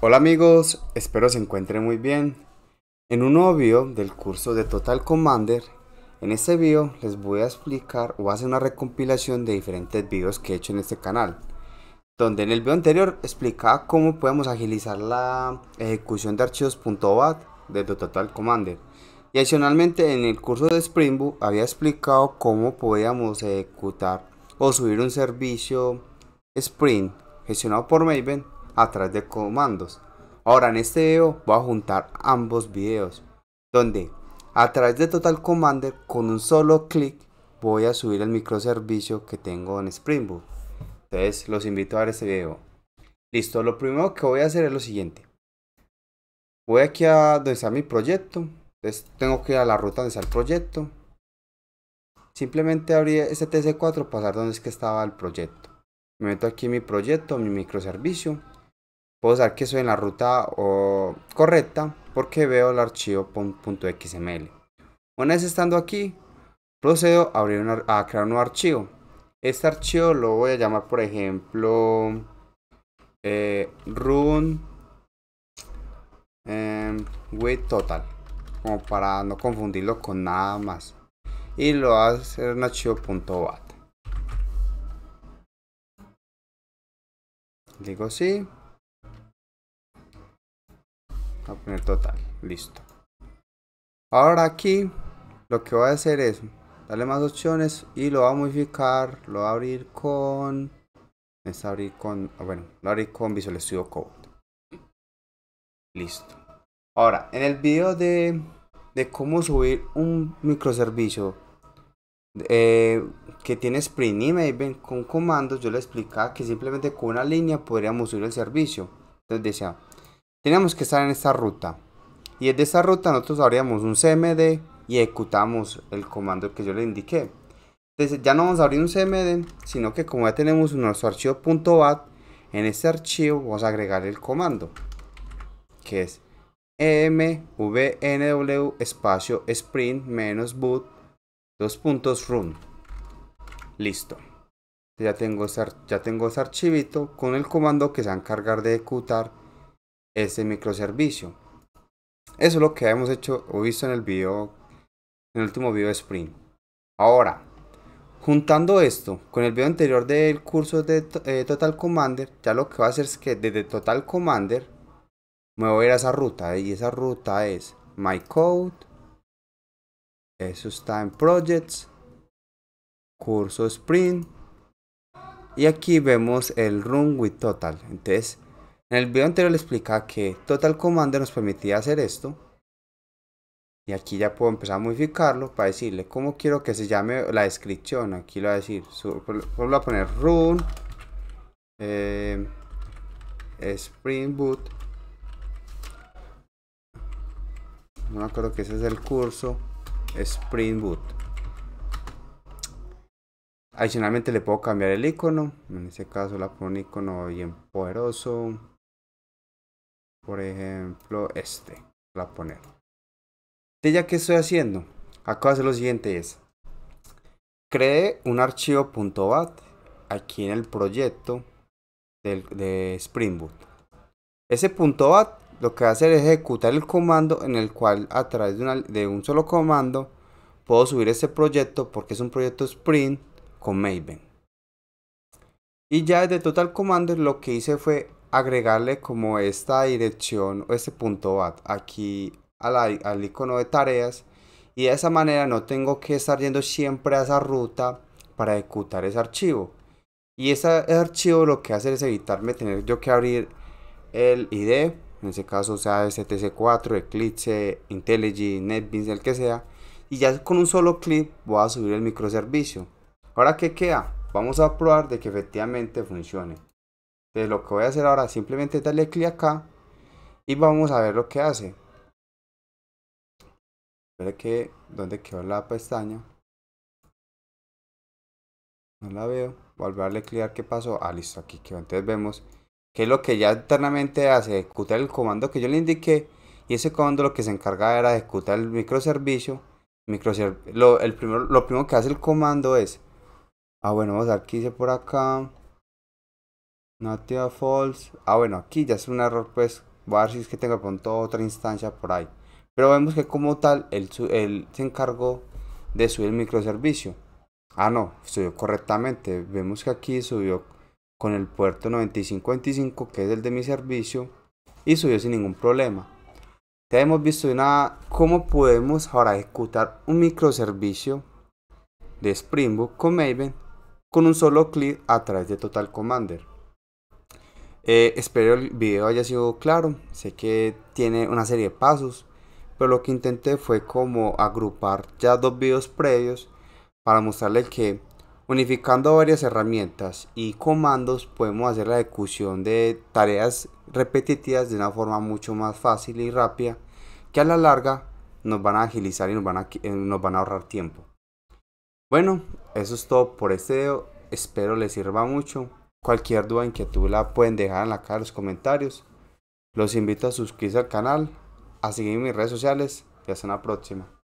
Hola amigos, espero se encuentren muy bien. En un nuevo video del curso de Total Commander, en este video les voy a explicar o hacer una recompilación de diferentes videos que he hecho en este canal, donde en el video anterior explicaba cómo podemos agilizar la ejecución de archivos archivos.bat de Total Commander. Y adicionalmente en el curso de Spring Boot había explicado cómo podíamos ejecutar o subir un servicio Spring gestionado por Maven a través de comandos. Ahora en este video voy a juntar ambos videos donde a través de Total Commander con un solo clic voy a subir el microservicio que tengo en Spring Entonces los invito a ver este video. Listo, lo primero que voy a hacer es lo siguiente. Voy aquí a donde está mi proyecto. Entonces tengo que ir a la ruta donde está el proyecto. Simplemente abrir este TC4 pasar donde es que estaba el proyecto. Me meto aquí mi proyecto, mi microservicio. Puedo saber que estoy en la ruta correcta porque veo el archivo .xml. Una vez estando aquí, procedo a, abrir a crear un nuevo archivo. Este archivo lo voy a llamar, por ejemplo, eh, run em, with total, como para no confundirlo con nada más. Y lo voy a hacer en .bat Digo sí a poner total, listo. Ahora aquí lo que voy a hacer es darle más opciones y lo va a modificar, lo voy a abrir con... Es abrir con, ah, bueno, lo abrir con Visual Studio Code. Listo. Ahora, en el vídeo de, cómo subir un microservicio eh, que tiene Spring email con comandos, yo le explicaba que simplemente con una línea podríamos subir el servicio. Entonces decía, Teníamos que estar en esta ruta. Y desde esta ruta nosotros abríamos un CMD y ejecutamos el comando que yo le indiqué. Entonces ya no vamos a abrir un CMD, sino que como ya tenemos nuestro archivo .bat, en este archivo vamos a agregar el comando, que es emvnw espacio sprint menos boot dos puntos run. Listo. Ya tengo, ya tengo ese archivito con el comando que se va a encargar de ejecutar este microservicio. Eso es lo que hemos hecho o visto en el video, en el último video de Spring. Ahora, juntando esto con el video anterior del curso de eh, Total Commander, ya lo que va a hacer es que desde Total Commander me voy a ir a esa ruta eh, y esa ruta es My Code, eso está en Projects, Curso Sprint y aquí vemos el Run with Total. Entonces en el video anterior le explicaba que Total Commander nos permitía hacer esto. Y aquí ya puedo empezar a modificarlo para decirle cómo quiero que se llame la descripción. Aquí lo voy a decir, voy a poner run eh, Spring Boot. No me acuerdo que ese es el curso Spring Boot. Adicionalmente le puedo cambiar el icono. En este caso la pongo un icono bien poderoso. Por ejemplo, este. La poner. ya que estoy haciendo, acabo de hacer lo siguiente es. Creé un archivo .bat aquí en el proyecto de Spring Boot. Ese .bat lo que va a hacer es ejecutar el comando en el cual a través de, un solo comando puedo subir ese proyecto porque es un proyecto Spring con Maven. Y ya desde Total comando lo que hice fue agregarle como esta dirección o este punto bat aquí al, icono de tareas y de esa manera no tengo que estar yendo siempre a esa ruta para ejecutar ese archivo y ese archivo lo que hace es evitarme tener yo que abrir el ID en ese caso sea STC4, Eclipse, IntelliJ, NetBeans, el que sea y ya con un solo clic voy a subir el microservicio ahora que queda vamos a probar de que efectivamente funcione entonces lo que voy a hacer ahora simplemente darle clic acá y vamos a ver lo que hace. ¿Dónde que donde quedó la pestaña. No la veo. Volver a darle clic a qué pasó. Ah, listo, aquí quedó. Entonces vemos que es lo que ya internamente hace, ejecuta el comando que yo le indiqué. Y ese comando lo que se encarga era ejecutar el microservicio. microservicio lo, el primero, lo primero que hace el comando es. Ah, bueno, vamos a ver qué por acá. Nativa false. Ah, bueno, aquí ya es un error, pues. Voy a ver si es que tengo pronto otra instancia por ahí. Pero vemos que como tal, él, él se encargó de subir el microservicio. Ah, no, subió correctamente. Vemos que aquí subió con el puerto 9525, que es el de mi servicio, y subió sin ningún problema. Ya hemos visto nada cómo podemos ahora ejecutar un microservicio de Spring Boot con Maven con un solo clic a través de Total Commander. Eh, espero el video haya sido claro. Sé que tiene una serie de pasos. Pero lo que intenté fue como agrupar ya dos videos previos para mostrarle que unificando varias herramientas y comandos podemos hacer la ejecución de tareas repetitivas de una forma mucho más fácil y rápida que a la larga nos van a agilizar y nos van eh, nos van a ahorrar tiempo. Bueno, eso es todo por este video. Espero les sirva mucho. Cualquier duda que inquietud la pueden dejar en la caja de los comentarios. Los invito a suscribirse al canal, a seguir mis redes sociales y hasta una próxima.